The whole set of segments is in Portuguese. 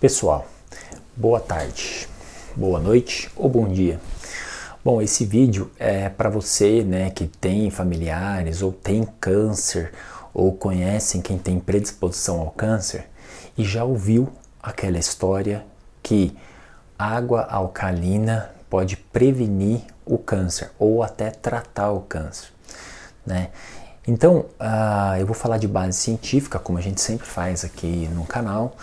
Pessoal, boa tarde, boa noite ou bom dia. Bom, esse vídeo é para você, né, que tem familiares ou tem câncer ou conhecem quem tem predisposição ao câncer e já ouviu aquela história que água alcalina pode prevenir o câncer ou até tratar o câncer, né? Então, uh, eu vou falar de base científica, como a gente sempre faz aqui no canal,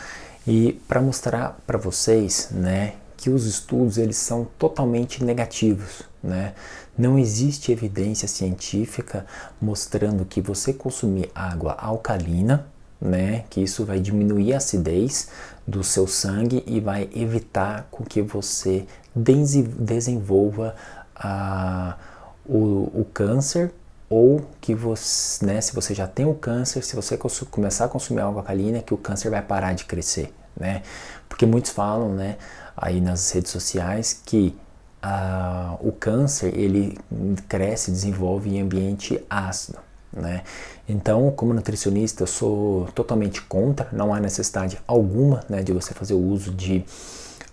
e para mostrar para vocês, né, que os estudos eles são totalmente negativos, né? Não existe evidência científica mostrando que você consumir água alcalina, né, que isso vai diminuir a acidez do seu sangue e vai evitar com que você desenvolva a, ah, o, o câncer ou que você, né, se você já tem o câncer, se você começar a consumir água alcalina, que o câncer vai parar de crescer, né? Porque muitos falam, né, aí nas redes sociais que ah, o câncer ele cresce, desenvolve em ambiente ácido, né? Então, como nutricionista, eu sou totalmente contra, não há necessidade alguma, né, de você fazer o uso de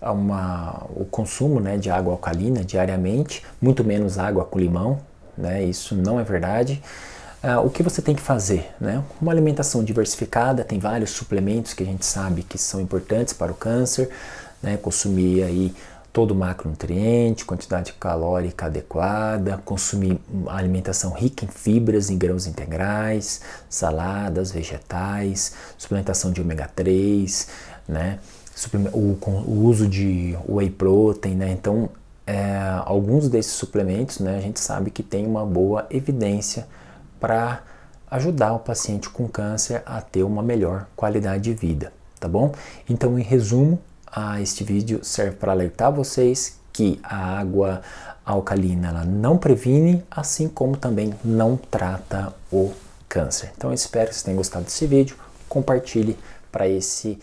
uma, o consumo né, de água alcalina diariamente, muito menos água com limão, né? Isso não é verdade. Ah, o que você tem que fazer, né? Uma alimentação diversificada, tem vários suplementos que a gente sabe que são importantes para o câncer, né? Consumir aí todo macronutriente, quantidade calórica adequada, consumir alimentação rica em fibras, em grãos integrais, saladas, vegetais, suplementação de ômega 3, né? O, o uso de whey protein, né? Então, é, alguns desses suplementos, né, a gente sabe que tem uma boa evidência para ajudar o paciente com câncer a ter uma melhor qualidade de vida, tá bom? Então, em resumo, a este vídeo serve para alertar vocês que a água alcalina ela não previne, assim como também não trata o câncer. Então, eu espero que vocês tenham gostado desse vídeo. Compartilhe para esse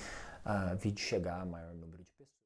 ah, vídeo chegar a maior número de pessoas.